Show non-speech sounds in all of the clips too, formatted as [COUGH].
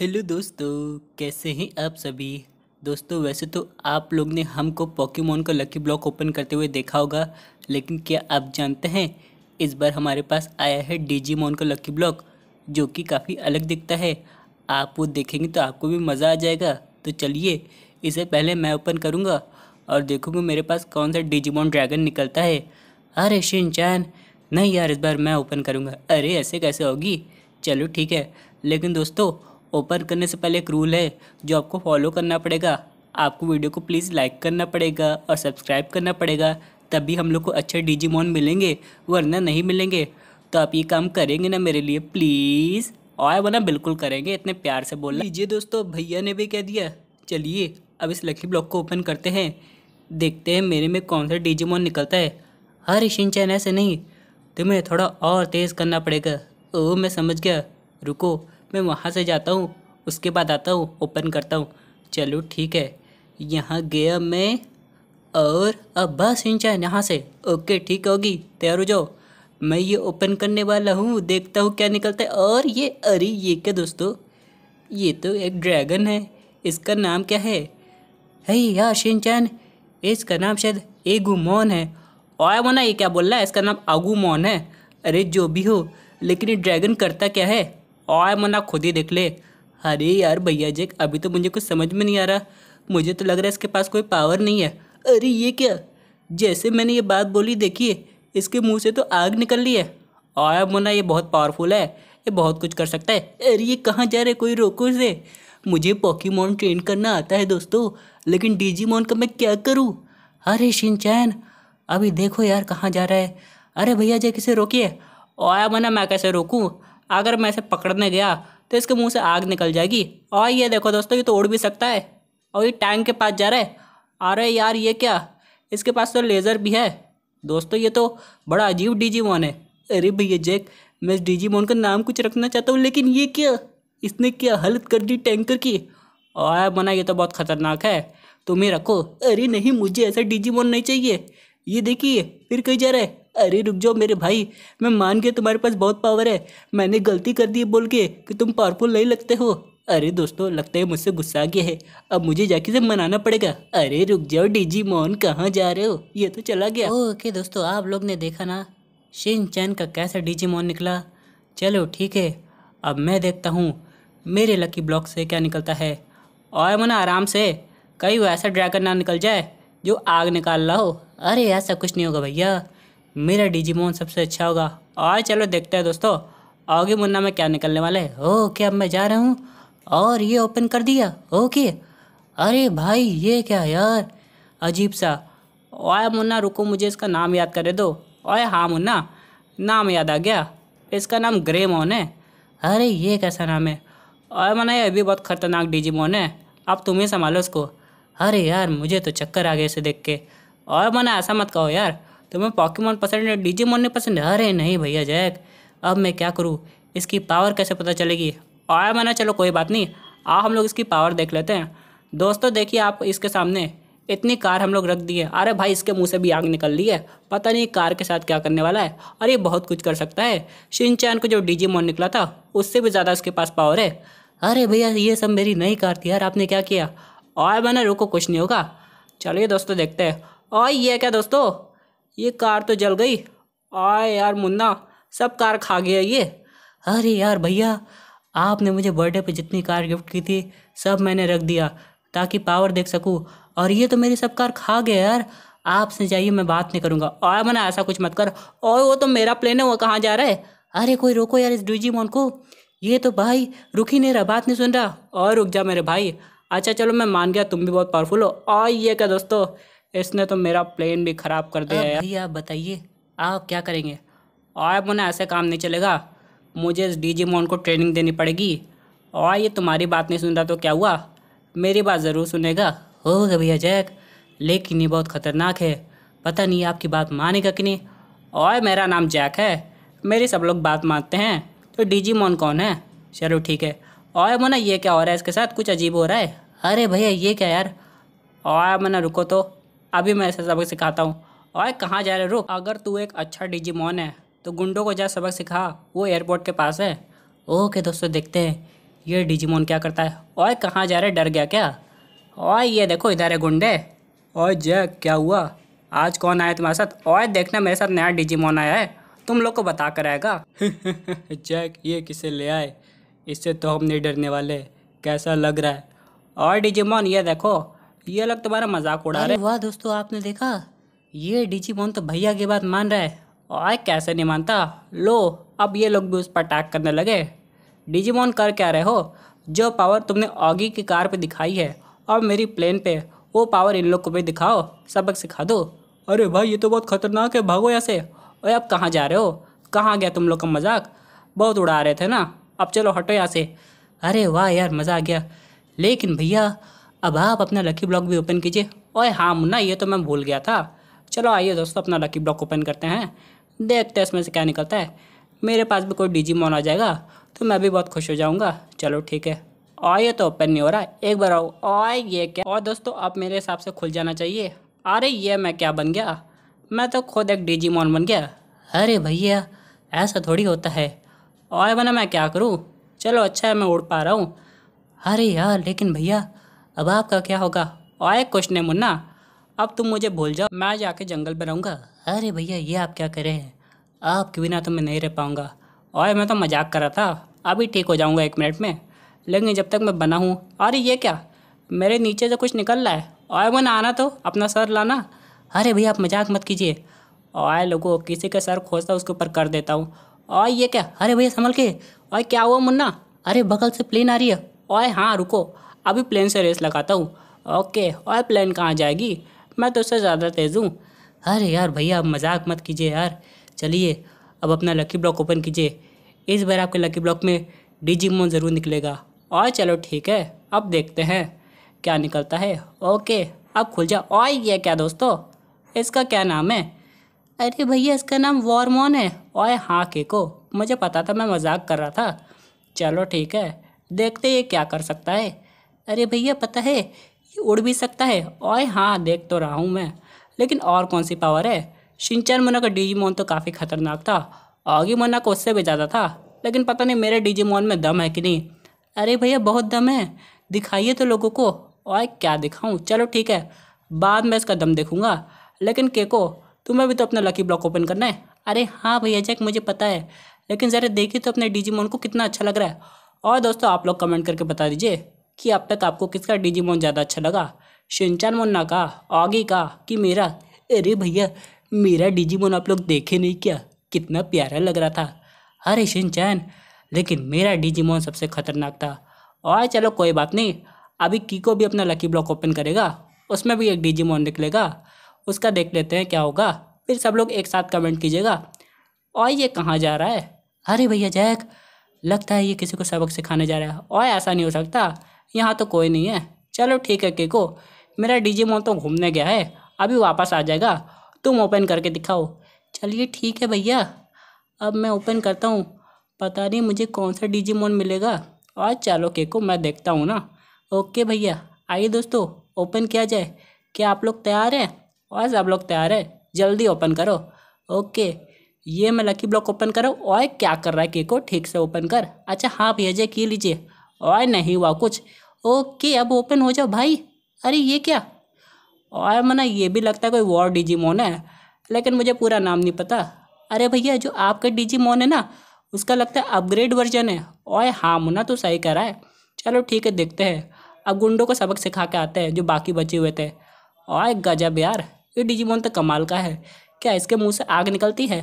hello दोस्तों कैसे हैं आप सभी दोस्तों वैसे तो आप लोग ने हमको पॉकीमोन का लकी ब्लॉक ओपन करते हुए देखा होगा लेकिन क्या आप जानते हैं इस बार हमारे पास आया है मोन का लकी ब्लॉक जो कि काफ़ी अलग दिखता है आप वो देखेंगे तो आपको भी मज़ा आ जाएगा तो चलिए इसे पहले मैं ओपन करूँगा और देखूँगा मेरे पास कौन सा डी ड्रैगन निकलता है अरे शिनचैन नहीं यार इस बार मैं ओपन करूँगा अरे ऐसे कैसे होगी चलो ठीक है लेकिन दोस्तों ओपन करने से पहले एक रूल है जो आपको फॉलो करना पड़ेगा आपको वीडियो को प्लीज़ लाइक करना पड़ेगा और सब्सक्राइब करना पड़ेगा तभी हम लोग को अच्छे डिजीमोन मिलेंगे वरना नहीं मिलेंगे तो आप ये काम करेंगे ना मेरे लिए प्लीज़ और वरना बिल्कुल करेंगे इतने प्यार से बोल लीजिए दोस्तों भैया ने भी कह दिया चलिए अब इस लकी ब्लॉक को ओपन करते हैं देखते हैं मेरे में कौन सा डी निकलता है हर शिनचैन ऐसे नहीं तुम्हें तो थोड़ा और तेज़ करना पड़ेगा ओ मैं समझ गया रुको मैं वहाँ से जाता हूँ उसके बाद आता हूँ ओपन करता हूँ चलो ठीक है यहाँ गया मैं और अब बस इंचन यहाँ से ओके ठीक होगी तैयार हो जाओ मैं ये ओपन करने वाला हूँ देखता हूँ क्या निकलता है और ये अरे ये क्या दोस्तों ये तो एक ड्रैगन है इसका नाम क्या है है यार शिनचैन इसका नाम शायद एगुमोन है और मोना ये क्या बोल रहा है इसका नाम आगुमोन है अरे जो भी हो लेकिन ये ड्रैगन करता क्या है और मना खुद ही देख ले अरे यार भैया जी अभी तो मुझे कुछ समझ में नहीं आ रहा मुझे तो लग रहा है इसके पास कोई पावर नहीं है अरे ये क्या जैसे मैंने ये बात बोली देखिए इसके मुंह से तो आग निकल रही है और मुना ये बहुत पावरफुल है ये बहुत कुछ कर सकता है अरे ये कहाँ जा रहे कोई रोको इसे मुझे पॉकीमोन ट्रेन करना आता है दोस्तों लेकिन मोन का मैं क्या करूँ अरे शिनचैन अभी देखो यार कहाँ जा रहा है अरे भैया जय किसे रोकिए और मना मैं कैसे रोकूँ अगर मैं इसे पकड़ने गया तो इसके मुंह से आग निकल जाएगी और ये देखो दोस्तों ये तो उड़ भी सकता है और ये टैंक के पास जा रहा है अरे यार ये क्या इसके पास तो लेज़र भी है दोस्तों ये तो बड़ा अजीब डीजीमोन है अरे भैया जैक मैं इस डीजीमोन का नाम कुछ रखना चाहता हूँ लेकिन ये क्या इसने क्या हालत कर दी टैंकर की और मना ये तो बहुत ख़तरनाक है तुम ही रखो अरे नहीं मुझे ऐसा डीजीमोन नहीं चाहिए ये देखिए फिर कहीं जा रहा है अरे रुक जाओ मेरे भाई मैं मान गया तुम्हारे पास बहुत पावर है मैंने गलती कर दी बोल के कि तुम पावरफुल नहीं लगते हो अरे दोस्तों लगता है मुझसे गुस्सा आ गया है अब मुझे जाके से मनाना पड़ेगा अरे रुक जाओ डीजी मोहन कहाँ जा रहे हो ये तो चला गया ओके दोस्तों आप लोग ने देखा ना शिन चैन का कैसा डीजी मोहन निकला चलो ठीक है अब मैं देखता हूँ मेरे लकी ब्लॉक से क्या निकलता है और मना आराम से कहीं ऐसा ड्रैगन ना निकल जाए जो आग निकाल रहा हो अरे ऐसा कुछ नहीं होगा भैया मेरा डिजीमोन सबसे अच्छा होगा और चलो देखते हैं दोस्तों आगे मुन्ना में क्या निकलने वाला है ओके अब मैं जा रहा हूँ और ये ओपन कर दिया ओके अरे भाई ये क्या यार अजीब सा ओए मुन्ना रुको मुझे इसका नाम याद करे दो ओए हाँ मुन्ना नाम याद आ गया इसका नाम ग्रे मोहन है अरे ये कैसा नाम है ओए मना ये अभी बहुत ख़तरनाक डिजीमोन है आप तुम ही संभालो उसको अरे यार मुझे तो चक्कर आ गया इसे देख के और मना ऐसा मत कहो यार तुम्हें पॉकीमोन पसंद है मोन नहीं पसंद अरे नहीं भैया जैक अब मैं क्या करूँ इसकी पावर कैसे पता चलेगी आया मैंने चलो कोई बात नहीं आ हम लोग इसकी पावर देख लेते हैं दोस्तों देखिए आप इसके सामने इतनी कार हम लोग रख दिए अरे भाई इसके मुंह से भी आग निकल रही है पता नहीं कार के साथ क्या करने वाला है अरे बहुत कुछ कर सकता है शिनचैन को जो डी मोन निकला था उससे भी ज़्यादा उसके पास पावर है अरे भैया ये सब मेरी नई कार थी यार आपने क्या किया और मैंने रुको कुछ नहीं होगा चलिए दोस्तों देखते हैं और ये क्या दोस्तों ये कार तो जल गई आए यार मुन्ना सब कार खा गया ये अरे यार भैया आपने मुझे बर्थडे पे जितनी कार गिफ्ट की थी सब मैंने रख दिया ताकि पावर देख सकूँ और ये तो मेरी सब कार खा गया यार आपसे जाइए मैं बात नहीं करूँगा और मना ऐसा कुछ मत कर और वो तो मेरा प्लेन है वो कहाँ जा रहा है अरे कोई रोको यार इस डूजी मोन को ये तो भाई रुक ही नहीं रहा बात नहीं सुन रहा और रुक जा मेरे भाई अच्छा चलो मैं मान गया तुम भी बहुत पावरफुल हो और ये क्या दोस्तों इसने तो मेरा प्लेन भी ख़राब कर दिया है भैया बताइए आप क्या करेंगे और मुन्ना ऐसे काम नहीं चलेगा मुझे इस डी जी मोहन को ट्रेनिंग देनी पड़ेगी और ये तुम्हारी बात नहीं सुन रहा तो क्या हुआ मेरी बात ज़रूर सुनेगा हो भैया जैक लेकिन ये बहुत ख़तरनाक है पता नहीं आपकी बात मानेगा कि नहीं और मेरा नाम जैक है मेरी सब लोग बात मानते हैं तो डी जी मोहन कौन है चलो ठीक है और मना ये क्या हो रहा है इसके साथ कुछ अजीब हो रहा है अरे भैया ये क्या यार और मना रुको तो अभी मैं ऐसे सबक सिखाता हूँ और कहाँ जा रहे रुक अगर तू एक अच्छा डिजीमोन है तो गुंडों को जा सबक सिखा वो एयरपोर्ट के पास है ओके दोस्तों देखते हैं ये डिजीमोन क्या करता है और कहाँ जा रहे डर गया क्या और ये देखो इधर है गुंडे और जय क्या हुआ आज कौन आया तुम्हारे साथ और देखना मेरे साथ नया डिजीमोन आया है तुम लोग को बता कर आएगा [LAUGHS] जैक ये किसे ले आए इससे तो हम नहीं डरने वाले कैसा लग रहा है और डिजीमोन ये देखो ये अलग तुम्हारा मजाक उड़ा रहे वाह दोस्तों आपने देखा ये मोहन तो भैया की बात मान रहा है और कैसे नहीं मानता लो अब ये लोग भी उस पर अटैक करने लगे मोहन कर क्या रहे हो जो पावर तुमने ऑगी की कार पे दिखाई है और मेरी प्लेन पे वो पावर इन लोग को भी दिखाओ सबक सिखा दो अरे भाई ये तो बहुत खतरनाक है भागो यहाँ से अरे अब कहाँ जा रहे हो कहाँ गया तुम लोग का मजाक बहुत उड़ा रहे थे ना अब चलो हटो यहाँ से अरे वाह यार मज़ा आ गया लेकिन भैया अब आप अपना लकी ब्लॉक भी ओपन कीजिए ओए हाँ मुन्ना ये तो मैं भूल गया था चलो आइए दोस्तों अपना लकी ब्लॉक ओपन करते हैं देखते हैं इसमें से क्या निकलता है मेरे पास भी कोई डीजी मॉन आ जाएगा तो मैं भी बहुत खुश हो जाऊँगा चलो ठीक है और ये तो ओपन नहीं हो रहा एक बार आओ और ये क्या और दोस्तों अब मेरे हिसाब से खुल जाना चाहिए अरे ये मैं क्या बन गया मैं तो खुद एक डी मॉन बन गया अरे भैया ऐसा थोड़ी होता है और बना मैं क्या करूँ चलो अच्छा है मैं उड़ पा रहा हूँ अरे यार लेकिन भैया अब आपका क्या होगा आए कुछ नहीं मुन्ना अब तुम मुझे भूल जाओ मैं जाके जंगल में रहूँगा अरे भैया ये आप क्या कर रहे हैं आपके बिना तो मैं नहीं रह पाऊँगा और मैं तो मजाक कर रहा था अभी ठीक हो जाऊँगा एक मिनट में लेकिन जब तक मैं बना हूँ अरे ये क्या मेरे नीचे से कुछ निकल रहा है और मैं आना तो अपना सर लाना अरे भैया आप मजाक मत कीजिए और लोगों किसी का सर खोजता उसके ऊपर कर देता हूँ और ये क्या अरे भैया संभल के और क्या हुआ मुन्ना अरे बगल से प्लेन आ रही है और हाँ रुको अभी प्लेन से रेस लगाता हूँ ओके और प्लेन कहाँ जाएगी मैं तो उससे ज़्यादा तेज़ हूँ अरे यार भैया आप मजाक मत कीजिए यार चलिए अब अपना लकी ब्लॉक ओपन कीजिए इस बार आपके लकी ब्लॉक में डिजीमोन ज़रूर निकलेगा और चलो ठीक है अब देखते हैं क्या निकलता है ओके अब खुल जा और ये क्या दोस्तों इसका क्या नाम है अरे भैया इसका नाम वॉरमोन है और हाँ केको मुझे पता था मैं मजाक कर रहा था चलो ठीक है देखते ये क्या कर सकता है अरे भैया पता है ये उड़ भी सकता है ओए हाँ देख तो रहा हूँ मैं लेकिन और कौन सी पावर है शिनचैन मुना का डीजीमोन तो काफ़ी खतरनाक था आगे मुना का उससे भी ज़्यादा था लेकिन पता नहीं मेरे डीजीमोन में दम है कि नहीं अरे भैया बहुत दम है दिखाइए तो लोगों को ओए क्या दिखाऊँ चलो ठीक है बाद में इसका दम देखूँगा लेकिन केको तुम्हें भी तो अपना लकी ब्लॉक ओपन करना है अरे हाँ भैया जैक मुझे पता है लेकिन ज़रा देखिए तो अपने डीजीमोन को कितना अच्छा लग रहा है और दोस्तों आप लोग कमेंट करके बता दीजिए कि अब तक आपको किसका डिजीमोन ज़्यादा अच्छा लगा शिनचान मुन्ना का ऑगी का कि मेरा अरे भैया मेरा डिजीमोन आप लोग देखे नहीं क्या कितना प्यारा लग रहा था अरे शिनचैन लेकिन मेरा डिजीमोन सबसे खतरनाक था और चलो कोई बात नहीं अभी कीको भी अपना लकी ब्लॉक ओपन करेगा उसमें भी एक डिजीमोन निकलेगा उसका देख लेते हैं क्या होगा फिर सब लोग एक साथ कमेंट कीजिएगा और ये कहाँ जा रहा है अरे भैया जैक लगता है ये किसी को सबक सिखाने जा रहा है और ऐसा नहीं हो सकता यहाँ तो कोई नहीं है चलो ठीक है केको मेरा मॉल तो घूमने गया है अभी वापस आ जाएगा तुम ओपन करके दिखाओ चलिए ठीक है भैया अब मैं ओपन करता हूँ पता नहीं मुझे कौन सा मॉल मिलेगा और चलो केको मैं देखता हूँ ना ओके भैया आइए दोस्तों ओपन किया जाए क्या आप लोग तैयार हैं और सब लोग तैयार हैं जल्दी ओपन करो ओके ये मैं लकी ब्लॉक ओपन करो और क्या कर रहा है केको ठीक से ओपन कर अच्छा हाँ भैया जी की लीजिए और नहीं हुआ कुछ ओके अब ओपन हो जाओ भाई अरे ये क्या और मना ये भी लगता है कोई वॉर डिजीमोन है लेकिन मुझे पूरा नाम नहीं पता अरे भैया जो आपका डिजीमोन है ना उसका लगता है अपग्रेड वर्जन है और हाँ मुन्ना तो सही कह रहा है चलो ठीक है देखते हैं अब गुंडों को सबक सिखा के आते हैं जो बाकी बचे हुए थे और गजब यार ये डिजीमोन तो कमाल का है क्या इसके मुंह से आग निकलती है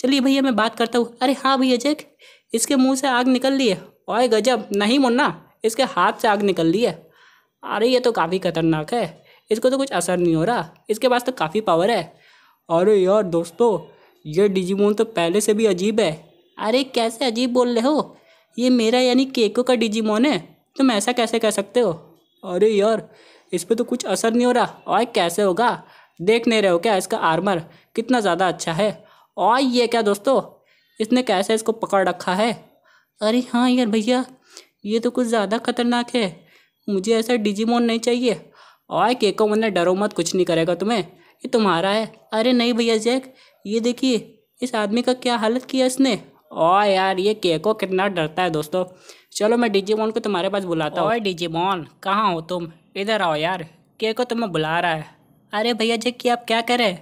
चलिए भैया मैं बात करता हूँ अरे हाँ भैया जैक इसके मुंह से आग निकल रही है ओए गजब नहीं मुन्ना इसके हाथ से आग निकल रही है अरे ये तो काफ़ी खतरनाक है इसको तो कुछ असर नहीं हो रहा इसके पास तो काफ़ी पावर है अरे यार दोस्तों ये डिजीमोन तो पहले से भी अजीब है अरे कैसे अजीब बोल रहे हो ये मेरा यानी केको का डिजीमोन है तुम ऐसा कैसे कह सकते हो अरे यार इस पर तो कुछ असर नहीं हो रहा और कैसे होगा देख नहीं रहे हो क्या इसका आर्मर कितना ज़्यादा अच्छा है और ये क्या दोस्तों इसने कैसे इसको पकड़ रखा है अरे हाँ यार भैया ये तो कुछ ज़्यादा खतरनाक है मुझे ऐसा डिजीमोन नहीं चाहिए और केको मैंने डरो मत कुछ नहीं करेगा तुम्हें ये तुम्हारा है अरे नहीं भैया जैक ये देखिए इस आदमी का क्या हालत किया इसने और यार ये केको कितना डरता है दोस्तों चलो मैं डिजीमोन को तुम्हारे पास बुलाता हूँ डिजीमोन कहाँ हो तुम इधर आओ यार केको तुम्हें बुला रहा है अरे भैया जैक आप क्या करें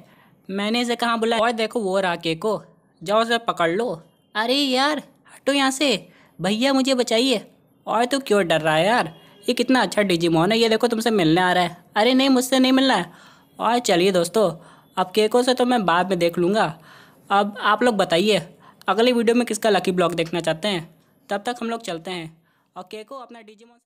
मैंने इसे कहाँ बुलाया देखो वो रहा केको जाओ उसे पकड़ लो अरे यार हटो यहाँ से भैया मुझे बचाइए और तू क्यों डर रहा है यार ये कितना अच्छा डिजीमोन है ये देखो तुमसे मिलने आ रहा है अरे नहीं मुझसे नहीं मिलना है और चलिए दोस्तों अब केको से तो मैं बाद में देख लूँगा अब आप लोग बताइए अगली वीडियो में किसका लकी ब्लॉग देखना चाहते हैं तब तक हम लोग चलते हैं और केको अपना डिजीमोन